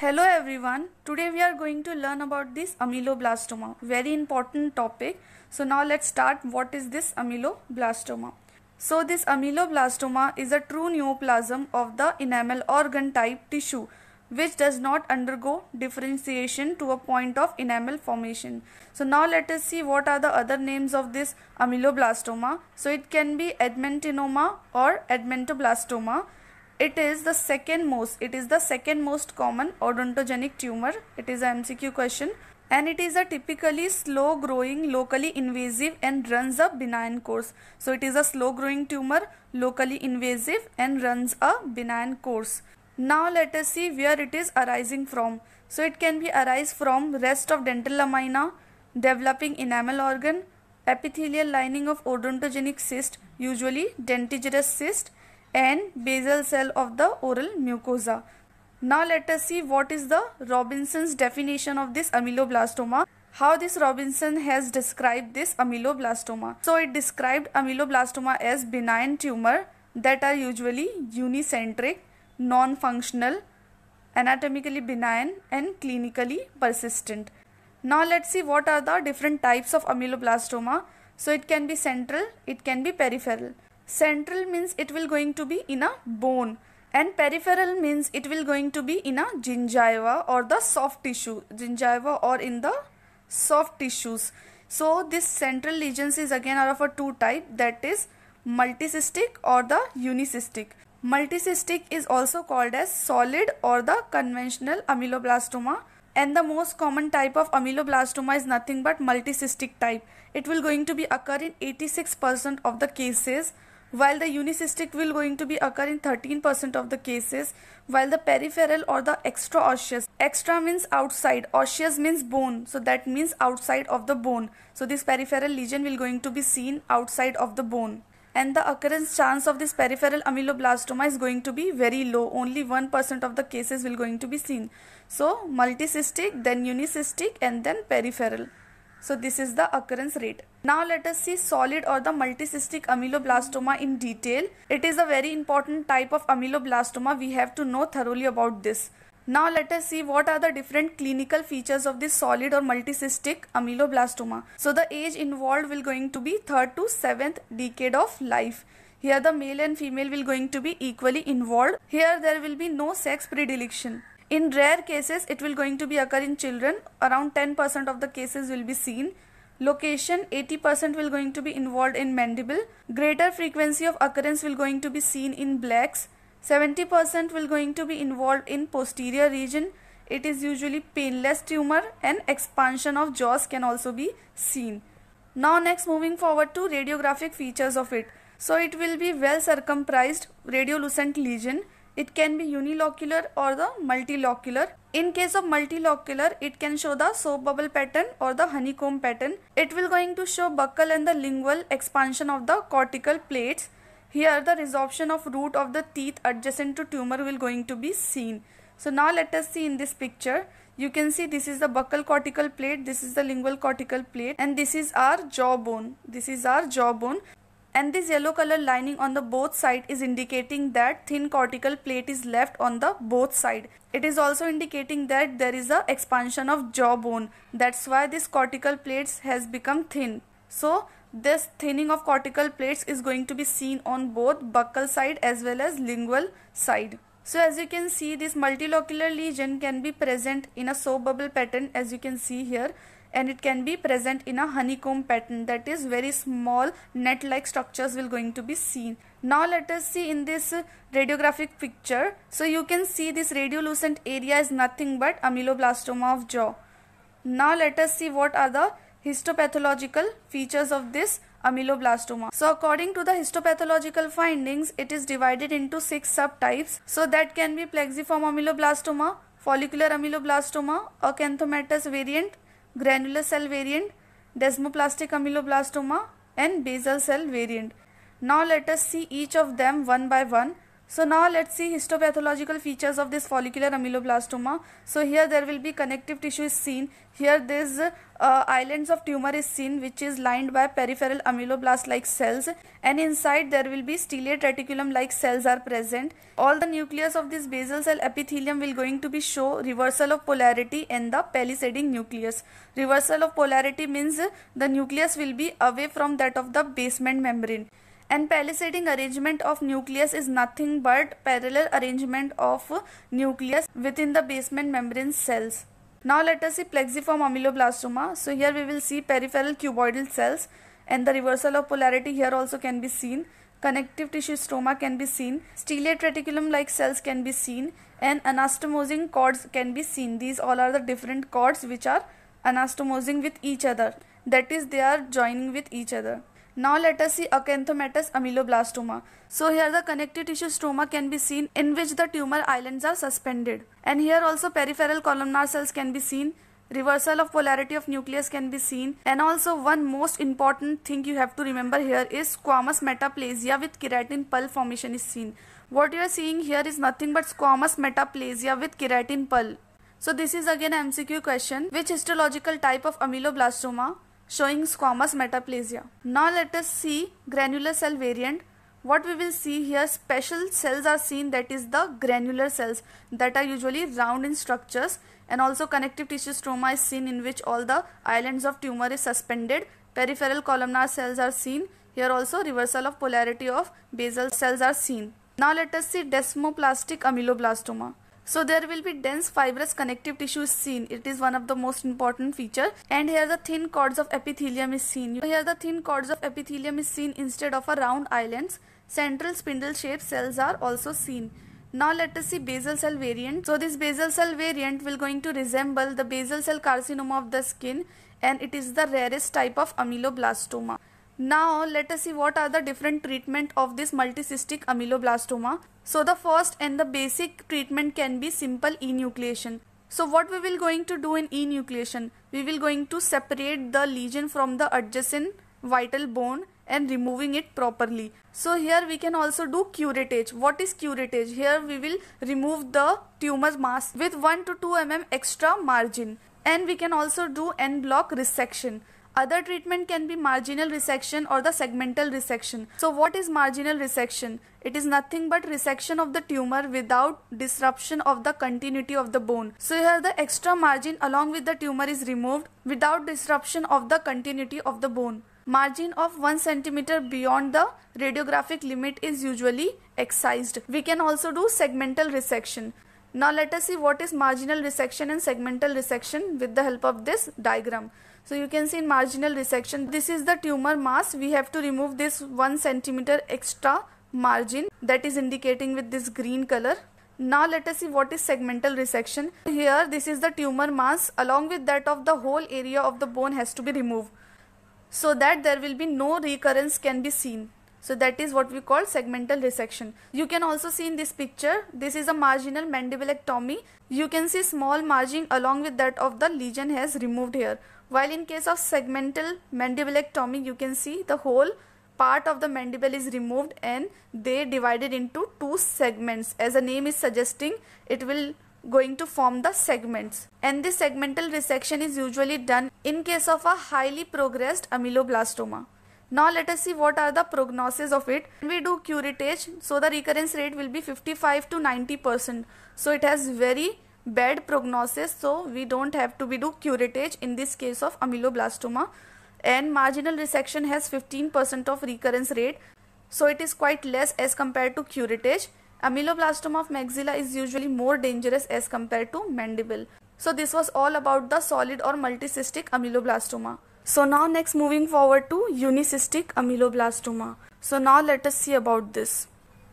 Hello everyone. Today we are going to learn about this ameloblastoma, very important topic. So now let's start what is this ameloblastoma. So this ameloblastoma is a true neoplasm of the enamel organ type tissue which does not undergo differentiation to a point of enamel formation. So now let us see what are the other names of this ameloblastoma. So it can be edmentinoma or edmentoblastoma it is the second most it is the second most common odontogenic tumor it is a mcq question and it is a typically slow growing locally invasive and runs a benign course so it is a slow growing tumor locally invasive and runs a benign course now let us see where it is arising from so it can be arise from rest of dental lamina developing enamel organ epithelial lining of odontogenic cyst usually dentigerous cyst and basal cell of the oral mucosa. Now let us see what is the Robinson's definition of this amyloblastoma. How this Robinson has described this amyloblastoma. So it described amyloblastoma as benign tumor that are usually unicentric, non-functional, anatomically benign and clinically persistent. Now let's see what are the different types of amyloblastoma. So it can be central, it can be peripheral. Central means it will going to be in a bone and peripheral means it will going to be in a gingiva or the soft tissue gingiva or in the soft tissues so this central lesions is again are of a two type that is multicystic or the unicystic multicystic is also called as solid or the conventional ameloblastoma and the most common type of ameloblastoma is nothing but multicystic type it will going to be occur in 86% of the cases while the unicystic will going to be occur in 13% of the cases while the peripheral or the extra osseous extra means outside osseous means bone so that means outside of the bone so this peripheral lesion will going to be seen outside of the bone and the occurrence chance of this peripheral amyloblastoma is going to be very low only 1% of the cases will going to be seen so multicystic then unicystic and then peripheral so this is the occurrence rate. Now let us see solid or the multicystic amyloblastoma in detail. It is a very important type of amyloblastoma. We have to know thoroughly about this. Now let us see what are the different clinical features of this solid or multicystic amyloblastoma. So the age involved will going to be 3rd to 7th decade of life. Here the male and female will going to be equally involved. Here there will be no sex predilection. In rare cases, it will going to be occur in children. Around 10% of the cases will be seen. Location 80% will going to be involved in mandible. Greater frequency of occurrence will going to be seen in blacks. 70% will going to be involved in posterior region. It is usually painless tumor and expansion of jaws can also be seen. Now next moving forward to radiographic features of it. So it will be well circumprised, radiolucent lesion it can be unilocular or the multilocular. In case of multilocular, it can show the soap bubble pattern or the honeycomb pattern. It will going to show buccal and the lingual expansion of the cortical plates. Here the resorption of root of the teeth adjacent to tumor will going to be seen. So now let us see in this picture. You can see this is the buccal cortical plate, this is the lingual cortical plate and this is our jawbone. This is our jawbone and this yellow color lining on the both side is indicating that thin cortical plate is left on the both side it is also indicating that there is a expansion of jawbone that's why this cortical plates has become thin so this thinning of cortical plates is going to be seen on both buccal side as well as lingual side so as you can see this multilocular lesion can be present in a soap bubble pattern as you can see here and it can be present in a honeycomb pattern that is very small net like structures will going to be seen. Now let us see in this radiographic picture. So you can see this radiolucent area is nothing but amyloblastoma of jaw. Now let us see what are the histopathological features of this amyloblastoma. So according to the histopathological findings, it is divided into six subtypes. So that can be plexiform amyloblastoma, follicular amyloblastoma, acanthomatous variant, granular cell variant, desmoplastic amyloblastoma and basal cell variant. Now let us see each of them one by one. So now let's see histopathological features of this follicular amyloblastoma. So here there will be connective tissue is seen. Here this uh, islands of tumor is seen which is lined by peripheral amyloblast like cells and inside there will be stellate reticulum like cells are present. All the nucleus of this basal cell epithelium will going to be show reversal of polarity and the palisading nucleus. Reversal of polarity means the nucleus will be away from that of the basement membrane and palisading arrangement of nucleus is nothing but parallel arrangement of nucleus within the basement membrane cells. Now let us see plexiform ameloblastoma. So here we will see peripheral cuboidal cells and the reversal of polarity here also can be seen. Connective tissue stroma can be seen. Stellate reticulum like cells can be seen and anastomosing cords can be seen. These all are the different cords which are anastomosing with each other. That is they are joining with each other. Now let us see acanthomatous ameloblastoma. So here the connective tissue stroma can be seen in which the tumor islands are suspended. And here also peripheral columnar cells can be seen. Reversal of polarity of nucleus can be seen. And also one most important thing you have to remember here is squamous metaplasia with keratin pulp formation is seen. What you are seeing here is nothing but squamous metaplasia with keratin pulp. So this is again MCQ question. Which histological type of ameloblastoma? showing squamous metaplasia. Now let us see granular cell variant. What we will see here special cells are seen that is the granular cells that are usually round in structures and also connective tissue stroma is seen in which all the islands of tumor is suspended. Peripheral columnar cells are seen. Here also reversal of polarity of basal cells are seen. Now let us see desmoplastic ameloblastoma. So there will be dense fibrous connective tissue is seen. It is one of the most important feature. And here the thin cords of epithelium is seen. Here the thin cords of epithelium is seen instead of a round islands. Central spindle shaped cells are also seen. Now let us see basal cell variant. So this basal cell variant will going to resemble the basal cell carcinoma of the skin and it is the rarest type of ameloblastoma. Now let us see what are the different treatment of this multicystic amyloblastoma. So the first and the basic treatment can be simple enucleation. So what we will going to do in enucleation? We will going to separate the lesion from the adjacent vital bone and removing it properly. So here we can also do curettage. What is curettage? Here we will remove the tumor mass with 1 to 2 mm extra margin. And we can also do end block resection. Other treatment can be marginal resection or the segmental resection. So what is marginal resection? It is nothing but resection of the tumor without disruption of the continuity of the bone. So here the extra margin along with the tumor is removed without disruption of the continuity of the bone. Margin of 1 cm beyond the radiographic limit is usually excised. We can also do segmental resection. Now let us see what is marginal resection and segmental resection with the help of this diagram. So you can see in marginal resection, this is the tumor mass. We have to remove this 1 centimeter extra margin that is indicating with this green color. Now let us see what is segmental resection. Here this is the tumor mass along with that of the whole area of the bone has to be removed so that there will be no recurrence can be seen. So that is what we call segmental resection. You can also see in this picture, this is a marginal mandibulectomy. You can see small margin along with that of the lesion has removed here. While in case of segmental mandibulectomy, you can see the whole part of the mandible is removed and they divided into two segments. As the name is suggesting, it will going to form the segments and this segmental resection is usually done in case of a highly progressed amyloblastoma. Now let us see what are the prognosis of it. When we do curettage, so the recurrence rate will be 55 to 90%. So it has very bad prognosis. So we don't have to be do curettage in this case of amyloblastoma. And marginal resection has 15% of recurrence rate. So it is quite less as compared to curettage. Amyloblastoma of maxilla is usually more dangerous as compared to mandible. So this was all about the solid or multicystic amyloblastoma. So now next moving forward to unicystic amyloblastoma. So now let us see about this.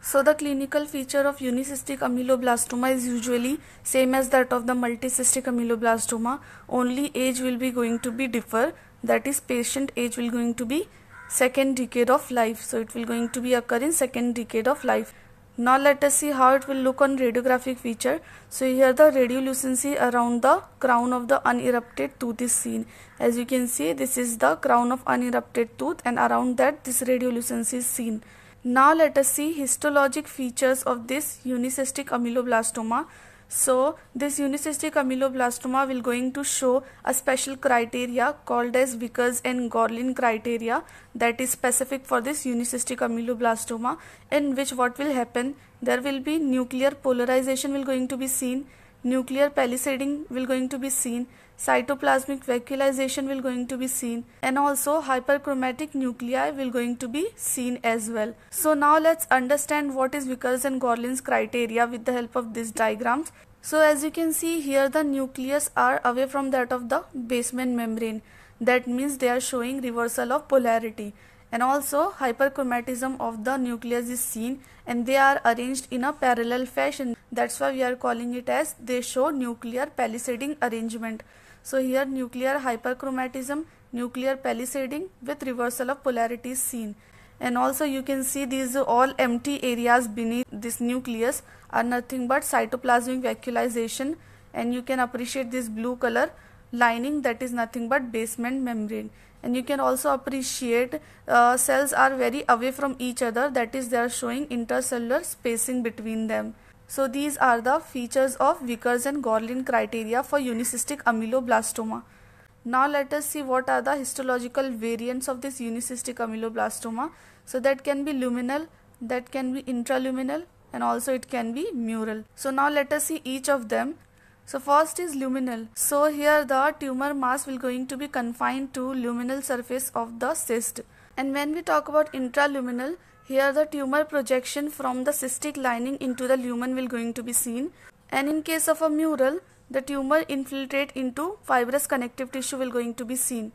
So the clinical feature of unicystic amyloblastoma is usually same as that of the multicystic amyloblastoma only age will be going to be differ that is patient age will going to be second decade of life so it will going to be occur in second decade of life now let us see how it will look on radiographic feature. So here the radiolucency around the crown of the unerupted tooth is seen. As you can see this is the crown of unerupted tooth and around that this radiolucency is seen. Now let us see histologic features of this unicystic ameloblastoma. So this unicystic ameloblastoma will going to show a special criteria called as Vickers and Gorlin criteria that is specific for this unicystic ameloblastoma in which what will happen there will be nuclear polarization will going to be seen nuclear palisading will going to be seen, cytoplasmic vacuolization will going to be seen and also hyperchromatic nuclei will going to be seen as well. So now let's understand what is Vickers and Gorlin's criteria with the help of these diagrams. So as you can see here the nucleus are away from that of the basement membrane. That means they are showing reversal of polarity and also hyperchromatism of the nucleus is seen and they are arranged in a parallel fashion that's why we are calling it as they show nuclear palisading arrangement so here nuclear hyperchromatism nuclear palisading with reversal of polarity is seen and also you can see these all empty areas beneath this nucleus are nothing but cytoplasmic vacuolization and you can appreciate this blue color lining that is nothing but basement membrane and you can also appreciate uh, cells are very away from each other that is they are showing intercellular spacing between them. So these are the features of Vickers and Gorlin criteria for unicystic amyloblastoma. Now let us see what are the histological variants of this unicystic amyloblastoma. So that can be luminal, that can be intraluminal and also it can be mural. So now let us see each of them. So first is luminal. So here the tumor mass will going to be confined to luminal surface of the cyst. And when we talk about intraluminal, here the tumor projection from the cystic lining into the lumen will going to be seen. And in case of a mural, the tumor infiltrate into fibrous connective tissue will going to be seen.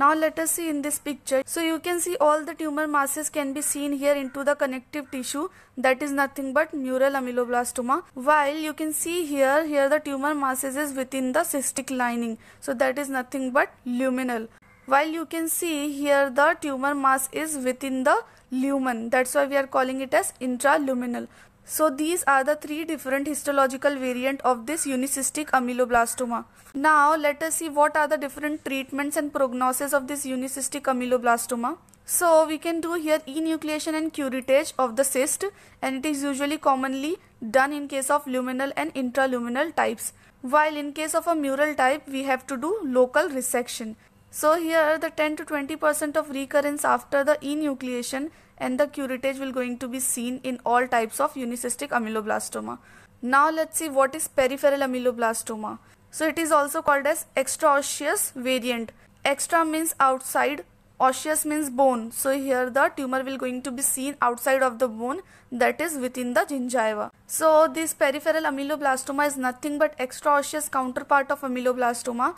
Now let us see in this picture. So you can see all the tumor masses can be seen here into the connective tissue that is nothing but neural amyloblastoma. While you can see here, here the tumor masses is within the cystic lining. So that is nothing but luminal while you can see here the tumor mass is within the lumen that's why we are calling it as intraluminal so these are the three different histological variant of this unicystic amyloblastoma. Now let us see what are the different treatments and prognosis of this unicystic amyloblastoma. So we can do here enucleation and curettage of the cyst and it is usually commonly done in case of luminal and intraluminal types. While in case of a mural type we have to do local resection. So here the 10 to 20% of recurrence after the enucleation and the curettage will going to be seen in all types of unicystic amyloblastoma. Now let's see what is peripheral amyloblastoma. So it is also called as extraosseous variant. Extra means outside, osseous means bone. So here the tumor will going to be seen outside of the bone that is within the gingiva. So this peripheral amyloblastoma is nothing but extraosseous counterpart of amyloblastoma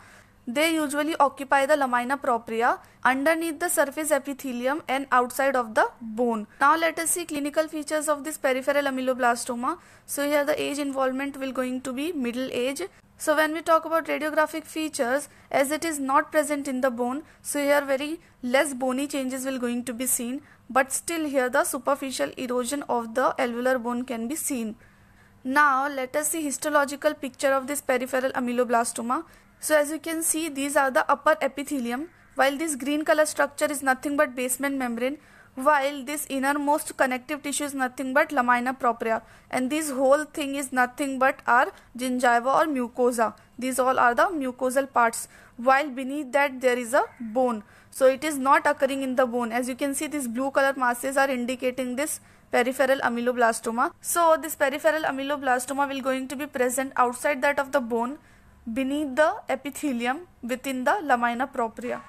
they usually occupy the lamina propria underneath the surface epithelium and outside of the bone. Now let us see clinical features of this peripheral ameloblastoma. So here the age involvement will going to be middle age. So when we talk about radiographic features as it is not present in the bone so here very less bony changes will going to be seen but still here the superficial erosion of the alveolar bone can be seen. Now let us see histological picture of this peripheral ameloblastoma. So as you can see these are the upper epithelium while this green color structure is nothing but basement membrane while this innermost connective tissue is nothing but lamina propria and this whole thing is nothing but our gingiva or mucosa these all are the mucosal parts while beneath that there is a bone so it is not occurring in the bone as you can see these blue color masses are indicating this peripheral amyloblastoma so this peripheral amyloblastoma will going to be present outside that of the bone beneath the epithelium within the lamina propria.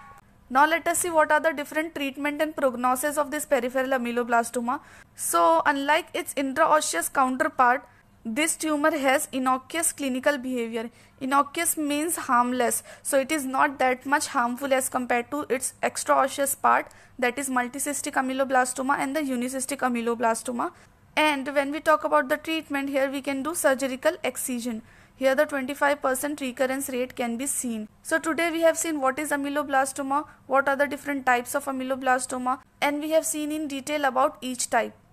Now let us see what are the different treatment and prognosis of this peripheral amyloblastoma. So unlike its intraosseous counterpart, this tumor has innocuous clinical behavior. Innocuous means harmless, so it is not that much harmful as compared to its extraosseous part that is multicystic amyloblastoma and the unicystic amyloblastoma. And when we talk about the treatment here, we can do surgical excision. Here the 25% recurrence rate can be seen. So today we have seen what is amyloblastoma, what are the different types of amyloblastoma and we have seen in detail about each type.